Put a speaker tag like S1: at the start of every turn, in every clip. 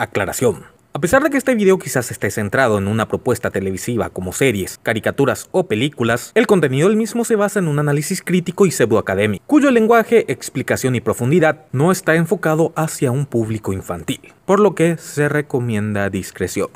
S1: Aclaración. A pesar de que este video quizás esté centrado en una propuesta televisiva como series, caricaturas o películas, el contenido del mismo se basa en un análisis crítico y pseudoacadémico, cuyo lenguaje, explicación y profundidad no está enfocado hacia un público infantil, por lo que se recomienda discreción.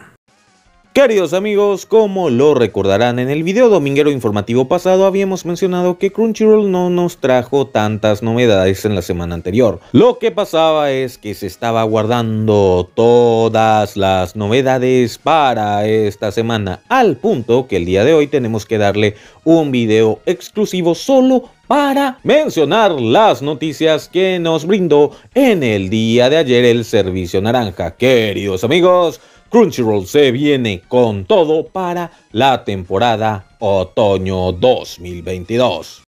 S1: Queridos amigos, como lo recordarán en el video dominguero informativo pasado, habíamos mencionado que Crunchyroll no nos trajo tantas novedades en la semana anterior. Lo que pasaba es que se estaba guardando todas las novedades para esta semana, al punto que el día de hoy tenemos que darle un video exclusivo solo para mencionar las noticias que nos brindó en el día de ayer el Servicio Naranja. Queridos amigos, Crunchyroll se viene con todo para la temporada otoño 2022.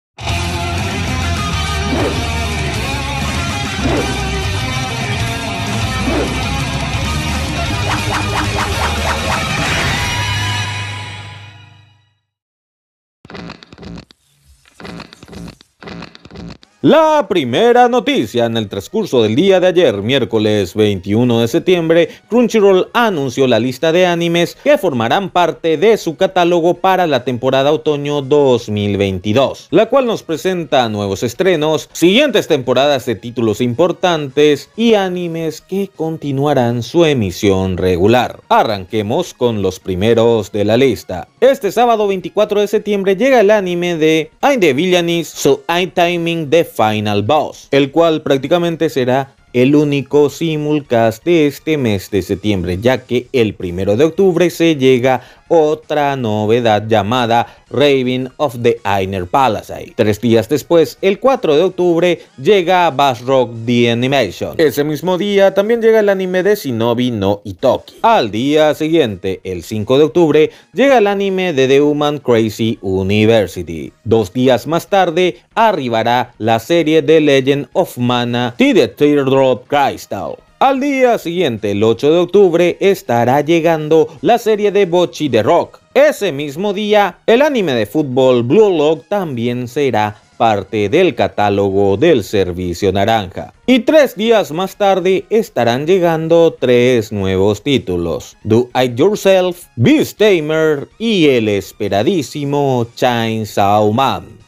S1: La primera noticia en el transcurso del día de ayer, miércoles 21 de septiembre, Crunchyroll anunció la lista de animes que formarán parte de su catálogo para la temporada otoño 2022, la cual nos presenta nuevos estrenos, siguientes temporadas de títulos importantes y animes que continuarán su emisión regular. Arranquemos con los primeros de la lista. Este sábado 24 de septiembre llega el anime de I'm the Villainist, so I'm timing the Final Boss, el cual prácticamente será el único simulcast de este mes de septiembre, ya que el primero de octubre se llega otra novedad llamada Raven of the Inner Palace. Tres días después, el 4 de octubre, llega Bass Rock The Animation. Ese mismo día también llega el anime de Shinobi no Itoki. Al día siguiente, el 5 de octubre, llega el anime de The Human Crazy University. Dos días más tarde, arribará la serie de Legend of Mana The Teardrop Crystal. Al día siguiente, el 8 de octubre, estará llegando la serie de Bochi de Rock. Ese mismo día, el anime de fútbol Blue Lock también será parte del catálogo del servicio naranja. Y tres días más tarde estarán llegando tres nuevos títulos, Do I Yourself, Beast Tamer y el esperadísimo Chainsaw Man.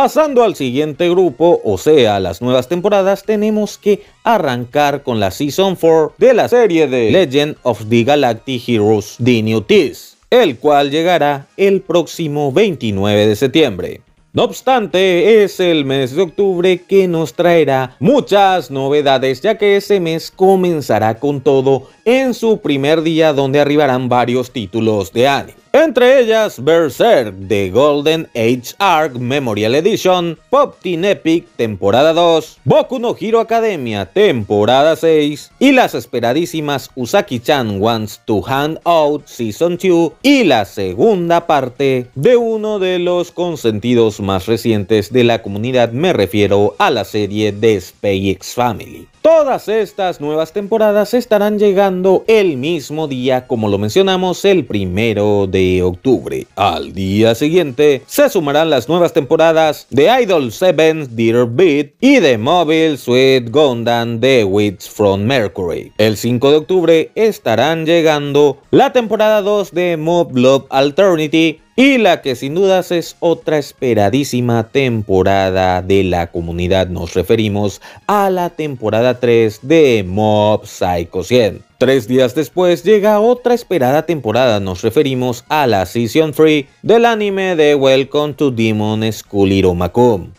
S1: Pasando al siguiente grupo, o sea, las nuevas temporadas, tenemos que arrancar con la Season 4 de la serie de Legend of the Galactic Heroes The New el cual llegará el próximo 29 de septiembre. No obstante, es el mes de octubre que nos traerá muchas novedades, ya que ese mes comenzará con todo en su primer día donde arribarán varios títulos de anime. Entre ellas, Berserk, The Golden Age Arc Memorial Edition, Pop Teen Epic, temporada 2, Boku no Hero Academia, temporada 6, y las esperadísimas Usaki-chan Wants to Hand Out Season 2 y la segunda parte de uno de los consentidos más recientes de la comunidad, me refiero a la serie de X Family. Todas estas nuevas temporadas estarán llegando el mismo día, como lo mencionamos, el primero de octubre. Al día siguiente se sumarán las nuevas temporadas de Idol 7 Dear Beat y de Mobile Sweet Gundam The Witch from Mercury. El 5 de octubre estarán llegando la temporada 2 de Mob Love Alternity y la que sin dudas es otra esperadísima temporada de la comunidad. Nos referimos a la temporada 3 de Mob Psycho 100. Tres días después llega otra esperada temporada, nos referimos a la Season 3 del anime de Welcome to Demon School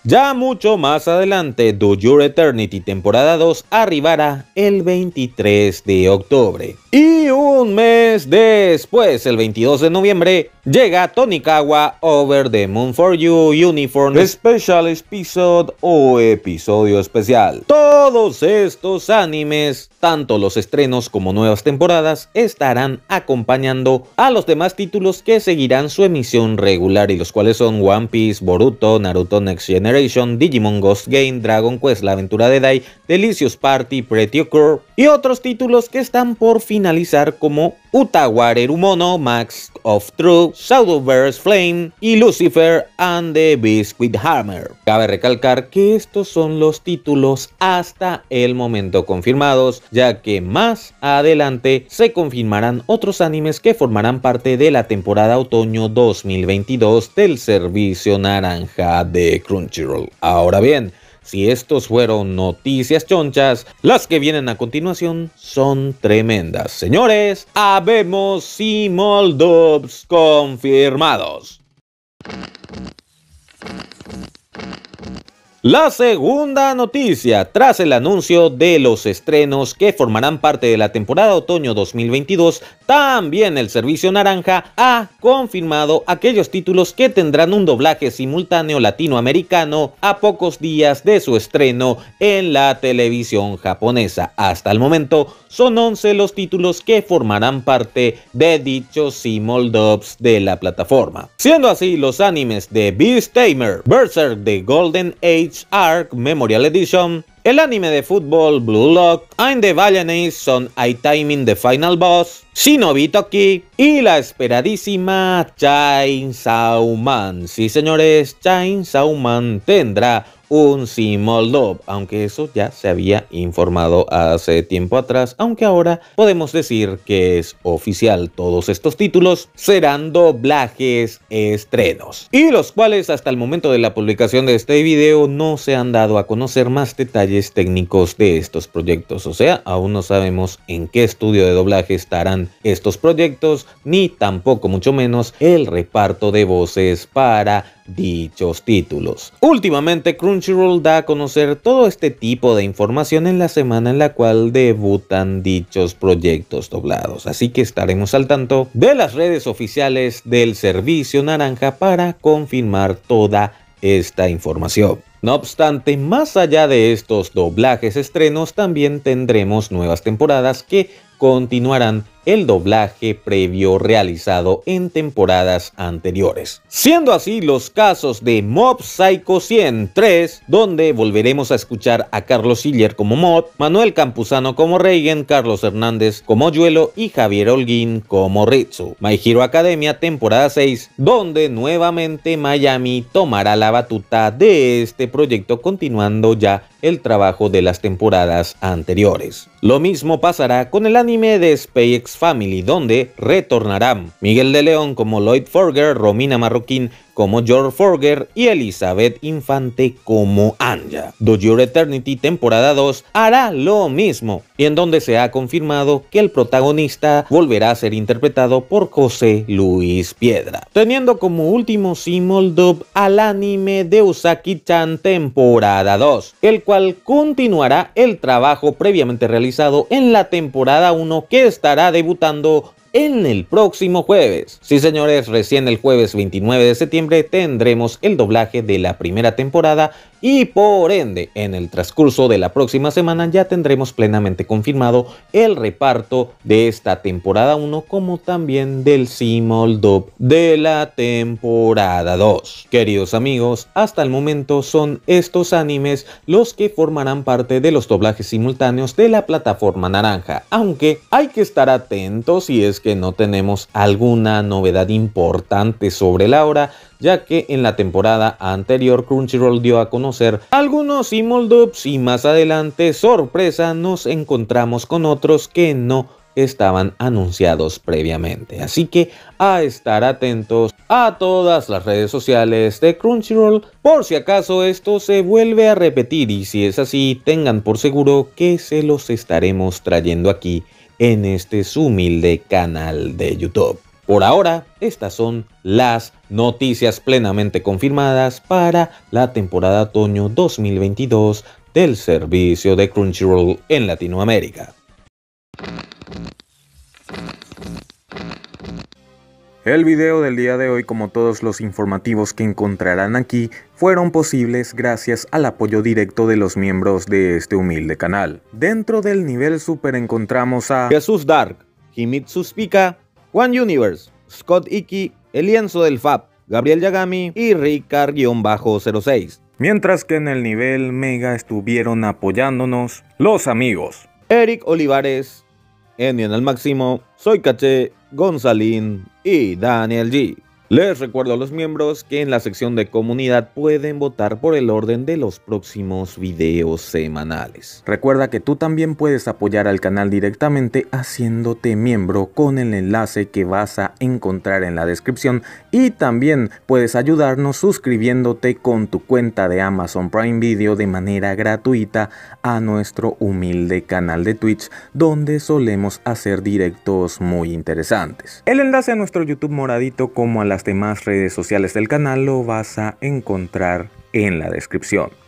S1: Ya mucho más adelante, Do Your Eternity temporada 2 arribará el 23 de octubre. Y un mes después, el 22 de noviembre, llega Tonikawa Over the Moon for You Uniform Special Episode o episodio especial. Todos estos animes, tanto los estrenos como nuevas temporadas estarán acompañando a los demás títulos que seguirán su emisión regular y los cuales son One Piece, Boruto, Naruto Next Generation, Digimon Ghost Game, Dragon Quest, La Aventura de Dai, Delicious Party, Pretty Cure y otros títulos que están por finalizar como Utawarerumono, Max of Truth, Shadowverse Flame y Lucifer and the Biscuit Hammer. Cabe recalcar que estos son los títulos hasta el momento confirmados, ya que más adelante se confirmarán otros animes que formarán parte de la temporada otoño 2022 del servicio naranja de Crunchyroll. Ahora bien, si estos fueron noticias chonchas, las que vienen a continuación son tremendas. Señores, habemos Moldovs confirmados. La segunda noticia, tras el anuncio de los estrenos que formarán parte de la temporada otoño 2022, también el Servicio Naranja ha confirmado aquellos títulos que tendrán un doblaje simultáneo latinoamericano a pocos días de su estreno en la televisión japonesa. Hasta el momento son 11 los títulos que formarán parte de dichos simuldubs de la plataforma. Siendo así, los animes de Beast Tamer, Berserk de Golden Age, Arc Memorial Edition, el anime de fútbol Blue Lock, and the Villainous Son I Timing the Final Boss, Shinobi Toki y la esperadísima Chainsaw Man. Sí señores, Chainsaw Man tendrá un Simoldov, aunque eso ya se había informado hace tiempo atrás, aunque ahora podemos decir que es oficial. Todos estos títulos serán doblajes estrenos, y los cuales hasta el momento de la publicación de este video no se han dado a conocer más detalles técnicos de estos proyectos, o sea, aún no sabemos en qué estudio de doblaje estarán estos proyectos, ni tampoco mucho menos el reparto de voces para dichos títulos. Últimamente Crunchyroll da a conocer todo este tipo de información en la semana en la cual debutan dichos proyectos doblados, así que estaremos al tanto de las redes oficiales del servicio naranja para confirmar toda esta información. No obstante, más allá de estos doblajes estrenos, también tendremos nuevas temporadas que continuarán el doblaje previo realizado en temporadas anteriores. Siendo así los casos de Mob Psycho 103, donde volveremos a escuchar a Carlos Siller como Mob, Manuel Campuzano como Reigen, Carlos Hernández como Yuelo y Javier Holguín como Ritsu. My Hero Academia temporada 6, donde nuevamente Miami tomará la batuta de este proyecto continuando ya el trabajo de las temporadas anteriores. Lo mismo pasará con el anime de SpaceX Family, donde retornarán Miguel de León como Lloyd Forger, Romina Marroquín como George Forger y Elizabeth Infante como Anja. Do Your Eternity temporada 2 hará lo mismo, y en donde se ha confirmado que el protagonista volverá a ser interpretado por José Luis Piedra, teniendo como último simuldub al anime de Usaki-chan temporada 2, el cual continuará el trabajo previamente realizado en la temporada 1 que estará debutando en el próximo jueves. Sí señores, recién el jueves 29 de septiembre tendremos el doblaje de la primera temporada y por ende en el transcurso de la próxima semana ya tendremos plenamente confirmado el reparto de esta temporada 1 como también del Simul de la temporada 2. Queridos amigos, hasta el momento son estos animes los que formarán parte de los doblajes simultáneos de la plataforma naranja, aunque hay que estar atentos si es que no tenemos alguna novedad importante sobre la hora ya que en la temporada anterior Crunchyroll dio a conocer algunos simuldubs y más adelante, sorpresa, nos encontramos con otros que no estaban anunciados previamente. Así que a estar atentos a todas las redes sociales de Crunchyroll por si acaso esto se vuelve a repetir y si es así tengan por seguro que se los estaremos trayendo aquí en este humilde canal de YouTube. Por ahora, estas son las noticias plenamente confirmadas para la temporada otoño 2022 del servicio de Crunchyroll en Latinoamérica. El video del día de hoy, como todos los informativos que encontrarán aquí, fueron posibles gracias al apoyo directo de los miembros de este humilde canal. Dentro del nivel super encontramos a Jesús Dark, Himitsu Spica, One Universe, Scott Icky, El Lienzo del Fab, Gabriel Yagami y Ricard-06. Mientras que en el nivel Mega estuvieron apoyándonos los amigos. Eric Olivares, Enian al máximo, Soy Caché, Gonzalín y Daniel G. Les recuerdo a los miembros que en la sección de comunidad pueden votar por el orden de los próximos videos semanales. Recuerda que tú también puedes apoyar al canal directamente haciéndote miembro con el enlace que vas a encontrar en la descripción y también puedes ayudarnos suscribiéndote con tu cuenta de Amazon Prime Video de manera gratuita a nuestro humilde canal de Twitch donde solemos hacer directos muy interesantes. El enlace a nuestro YouTube moradito como a la las demás redes sociales del canal lo vas a encontrar en la descripción.